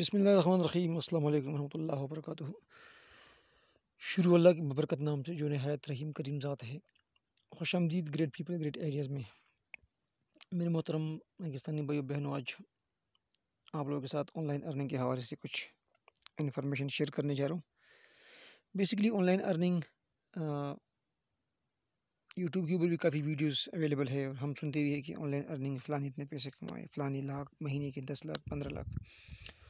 बसमिल वरहल अल्लाम वर्क शुरू अल्लाह के बबरकत नाम से जो नहायत रहीम करीम ज़ात है खुश आमदीद ग्रेट पीपल ग्रेट एरियाज़ में मेरे मोहतरम पाकिस्तानी भाई बहनों आज आप लोगों के साथ ऑनलाइन अर्निंग के हवाले से कुछ इन्फॉर्मेशन शेयर करने जा रहा हूँ बेसिकली ऑनलाइन अर्निंग यूट्यूब के ऊपर भी काफ़ी वीडियोज़ अवेलेबल है और हम सुनते भी हैं कि ऑनलाइन अर्निंग फ़लानी इतने पैसे कमाए फ़लानी लाख महीने के दस लाख पंद्रह लाख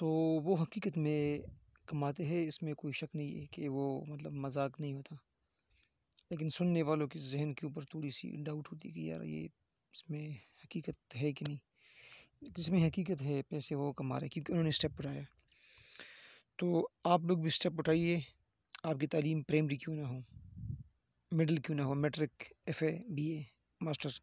तो वो हकीकत में कमाते हैं इसमें कोई शक नहीं है कि वो मतलब मजाक नहीं होता लेकिन सुनने वालों के जहन के ऊपर थोड़ी सी डाउट होती कि यार ये इसमें हकीकत है कि नहीं इसमें हकीकत है पैसे वो कमा रहे क्योंकि उन्होंने स्टेप उठाया तो आप लोग भी स्टेप उठाइए आपकी तालीम प्राइमरी क्यों ना हो मिडिल क्यों ना हो matric F A B A masters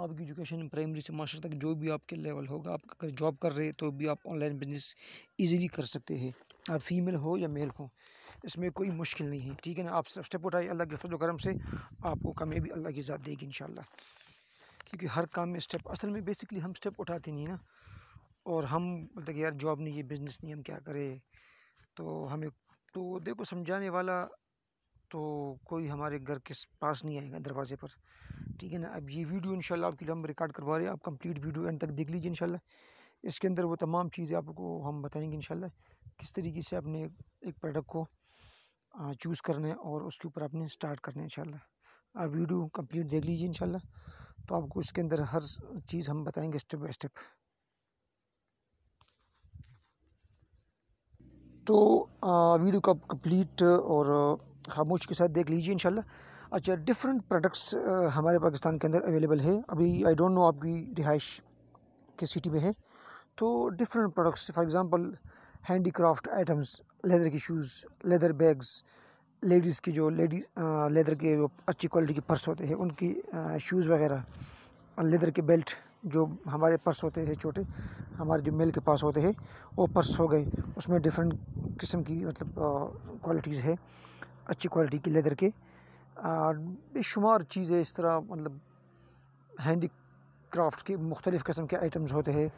आपकी एजुकेशन प्राइमरी से मास्टर तक जो भी आपके लेवल होगा आप अगर जॉब कर रहे तो भी आप ऑनलाइन बिजनेस इजीली कर सकते हैं आप फीमेल हो या मेल हो इसमें कोई मुश्किल नहीं है ठीक है ना आप स्टेप उठाए अल्लाह के फजल करम से आपको भी अल्लाह की ज़्यादा देगी इन क्योंकि हर काम में स्टेप असल में बेसिकली हम स्टेप उठाते नहीं ना और हम मतलब यार जॉब नहीं है बिज़नेस नहीं हम क्या करें तो हमें तो देखो समझाने वाला तो कोई हमारे घर के पास नहीं आएगा दरवाजे पर ठीक है ना अब ये वीडियो इनशाला आपके लिए हम रिकॉर्ड करवा रहे हैं आप कंप्लीट वीडियो एंड तक देख लीजिए इनशाला इसके अंदर वो तमाम चीज़ें आपको हम बताएंगे इन किस तरीके से आपने एक प्रोडक्ट को चूज़ करना है और उसके ऊपर आपने स्टार्ट करना है इनशाला आप वीडियो कंप्लीट देख लीजिए इनशाला तो आपको इसके अंदर हर चीज़ हम बताएँगे स्टेप बाय स्टेप तो वीडियो को आप कंप्लीट और खामोश के साथ देख लीजिए इनशाला अच्छा डिफरेंट प्रोडक्ट्स uh, हमारे पाकिस्तान के अंदर अवेलेबल है अभी आई डोंट नो आपकी रिहाइश के सिटी में है तो different products for example handicraft items leather के शूज़ लेदर बैग्स लेडीज़ की जो लेडी लेदर uh, के जो अच्छी क्वालिटी के पर्स होते हैं उनकी शूज़ uh, वगैरह लेदर के बेल्ट जो हमारे पर्स होते हैं छोटे हमारे जो मेल के पास होते हैं वो पर्स हो गए उसमें डिफरेंट किस्म की मतलब क्वालिटीज़ है अच्छी क्वालिटी की लेदर के बेशुमार चीज़ें इस तरह मतलब हैंडी क्राफ्ट के मुख्तलिफ़ कस्म के आइटम्स होते हैं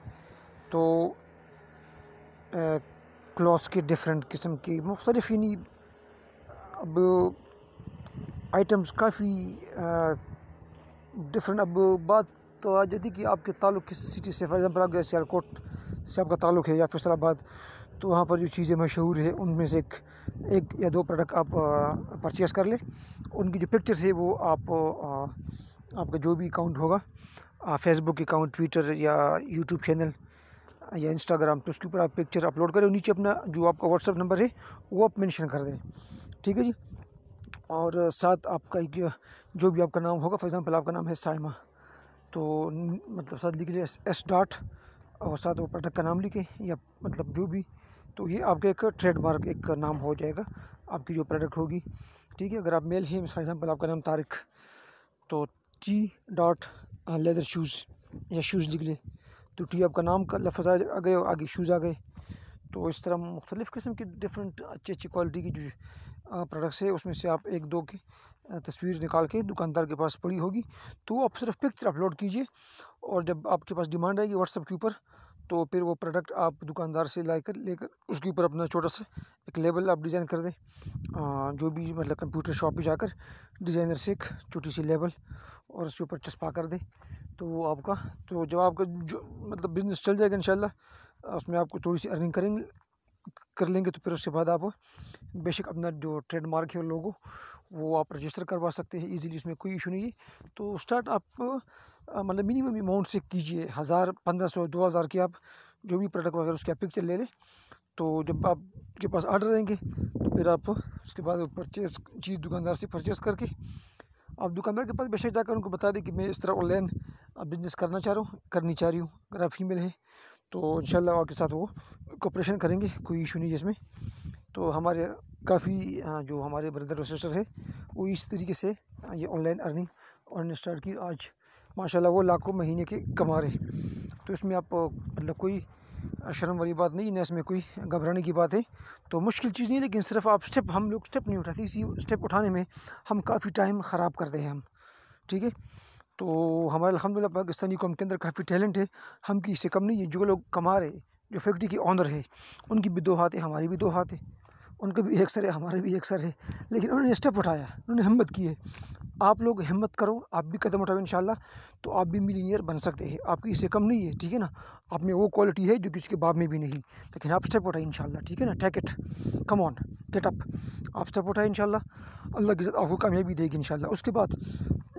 तो क्लॉथ्स के डिफरेंट किस्म के मुख्तलिफ यानी अब आइटम्स काफ़ी डिफरेंट अब बात तो आ जाती कि आपके ताल्लुक़ किस सिटी से फॉर एग्ज़ाम्पल गए सियालकोट से आपका ताल्लुक़ है या फिर सलाबाद तो वहाँ पर जो चीज़ें मशहूर है उनमें से एक एक या दो प्रोडक्ट आप परचेस कर लें उनकी जो पिक्चर्स है वो आप आ, आपका जो भी अकाउंट होगा फेसबुक अकाउंट ट्विटर या यूट्यूब चैनल या इंस्टाग्राम तो उसके ऊपर आप पिक्चर अपलोड करें नीचे अपना जो आपका व्हाट्सअप नंबर है वो आप मैंशन कर दें ठीक है जी और साथ आपका एक जो भी आपका नाम होगा फॉर एग्ज़ाम्पल आपका नाम है साइमा तो मतलब साथ लिख लिया एस डॉट और साथ वो प्रोडक्ट का नाम लिखे या मतलब जो भी तो ये आपका एक ट्रेडमार्क एक नाम हो जाएगा आपकी जो प्रोडक्ट होगी ठीक है अगर आप मेल हैं फॉर एग्ज़ाम्पल आपका नाम तारिक तो टी डॉट लेदर शूज़ या शूज़ निकले तो टी आपका नाम का लफज आ गए आगे शूज़ आ गए तो इस तरह मुख्तलिफ़ किस्म की डिफरेंट अच्छी अच्छी क्वालिटी की जो प्रोडक्ट्स uh, है उसमें से आप एक दो की uh, तस्वीर निकाल के दुकानदार के पास पड़ी होगी तो आप सिर्फ पिक्चर अपलोड कीजिए और जब आपके पास डिमांड आएगी व्हाट्सएप के ऊपर तो फिर वो प्रोडक्ट आप दुकानदार से लाकर लेकर उसके ऊपर अपना छोटा सा एक लेबल आप डिज़ाइन कर दें जो भी मतलब कंप्यूटर शॉप पे जाकर डिज़ाइनर से एक छोटी सी लेबल और उसके ऊपर चस्पा कर दें तो वो आपका तो जब आपका जो मतलब बिज़नेस चल जाएगा इन उसमें आपको थोड़ी सी अर्निंग करेंगे कर लेंगे तो फिर उसके बाद आप बेशक अपना जो ट्रेडमार्क है लोगो वो आप रजिस्टर करवा सकते हैं इजीली उसमें कोई इशू नहीं है तो स्टार्ट आप मतलब मिनिमम अमाउंट से कीजिए हज़ार पंद्रह सौ दो हज़ार की आप जो भी प्रोडक्ट वगैरह उसके आप पिक्चर ले लें तो जब आपके पास आर्डर रहेंगे तो फिर आप उसके बाद परचेस चीज़ दुकानदार से परचेस करके आप दुकानदार के पास बेशक जाकर उनको बता दें कि मैं इस तरह ऑनलाइन बिज़नेस करना चाह रहा हूँ करनी चाह रही हूँ अगर आप फीमेल है तो इन आपके साथ वो कॉपरेशन करेंगे कोई इशू नहीं जिसमें तो हमारे काफ़ी जो हमारे ब्रदर और सिस्टर है वो इस तरीके से ये ऑनलाइन अर्निंग ऑन स्टार्ट की आज माशाल्लाह वो लाखों महीने के कमा रहे तो इसमें आप मतलब कोई शर्म वाली बात नहीं ना इसमें कोई घबराने की बात है तो मुश्किल चीज़ नहीं लेकिन सिर्फ आप स्टेप हम लोग स्टेप नहीं उठाते इसी स्टेप उठाने में हम काफ़ी टाइम ख़राब करते हैं हम ठीक है तो हमारे अलहमदिल्ला पाकिस्तानी कौम के अंदर काफ़ी टैलेंट है हम की इससे कम नहीं है जो लोग कमा रहे जो फैक्ट्री के ऑनर है उनकी भी दो हाथ है हमारी भी दो हाथ है उनका भी एक सर है हमारे भी एक सर है लेकिन उन्होंने स्टेप उठाया उन्होंने हिम्मत की है आप लोग हिम्मत करो आप भी कदम उठाओ इन तो आप भी मिलीनियर बन सकते हैं आपकी इससे कम नहीं है ठीक है ना आप में वो क्वालिटी है जो किसी के बाप में भी नहीं लेकिन आप स्टेप उठाए इन ठीक है ना टैक इट कम ऑन गेटअप आप स्टेप उठाए इन अल्लाह की आपको कामयाबी देगी इन उसके बाद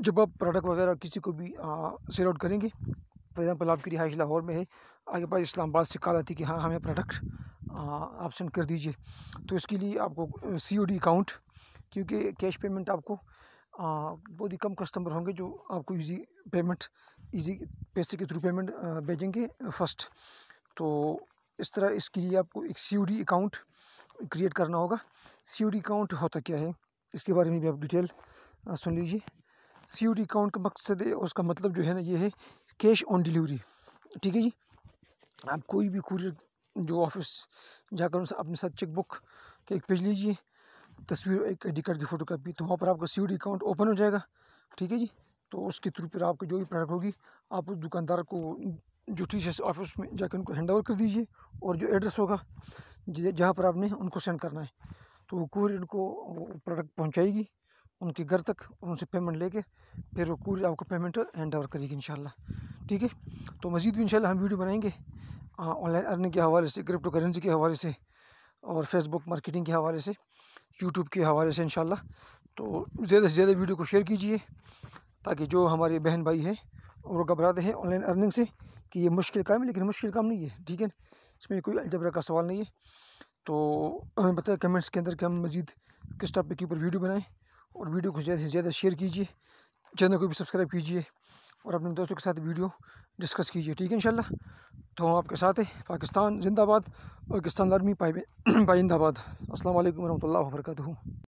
जब आप प्रोडक्ट वगैरह किसी को भी सेल आउट करेंगे फॉर एग्ज़ाम्पल आपकी रिहाइश लाहौर में है आगे पास इस्लामाबाद से कॉल आती है कि हाँ हमें प्रोडक्ट आप सेंड कर दीजिए तो इसके लिए आपको सी ओ डी अकाउंट क्योंकि कैश पेमेंट आपको बहुत ही कम कस्टमर होंगे जो आपको इजी पेमेंट इजी पैसे के थ्रू पेमेंट भेजेंगे फर्स्ट तो इस तरह इसके लिए आपको एक सी अकाउंट क्रिएट करना होगा सी अकाउंट होता क्या है इसके बारे में भी आप डिटेल सुन लीजिए सी यू डी अकाउंट का मकसद है उसका मतलब जो है ना ये है कैश ऑन डिलीवरी ठीक है जी आप कोई भी कुरियर जो ऑफिस जाकर उनसे अपने साथ चेकबुक के एक पेज लीजिए तस्वीर एक आई कार्ड की फ़ोटो कापी तो वहाँ पर आपका सी अकाउंट ओपन हो जाएगा ठीक है जी तो उसके थ्रू पर आपका जो भी प्रोडक्ट होगी आप उस दुकानदार को जो टी ऑफिस में जाकर उनको हैंड ओवर कर दीजिए और जो एड्रेस होगा जहाँ पर आपने उनको सेंड करना है तो वो कुरियर को प्रोडक्ट पहुँचाएगी उनके घर तक उनसे पेमेंट लेके फिर वो कूरियर आपको पेमेंट हैंड ओवर करेगी इन ठीक है तो मज़ीद भी इन हम वीडियो बनाएंगे ऑनलाइन अर्निंग के हवाले से क्रिप्टो करेंसी के हवाले से और फेसबुक मार्केटिंग के हवाले से यूट्यूब के हवाले से इन तो ज़्यादा से ज़्यादा वीडियो को शेयर कीजिए ताकि जो हमारे बहन भाई हैं वो घबराते हैं ऑनलाइन अर्निंग से कि ये मुश्किल काम है लेकिन मुश्किल काम नहीं है ठीक है इसमें कोई अलजबरा का सवाल नहीं है तो हमें बताया कमेंट्स के अंदर कि हम मज़ीद किस टॉपिक के ऊपर वीडियो बनाएं और वीडियो को ज़्यादा से ज़्यादा शेयर कीजिए चैनल को भी सब्सक्राइब कीजिए और अपने दोस्तों के साथ वीडियो डिस्कस कीजिए ठीक है इंशाल्लाह तो हम आपके साथ हैं पाकिस्तान जिंदाबाद पाकिस्तान आर्मी पाइंदाबाद असल वरहमल वर्का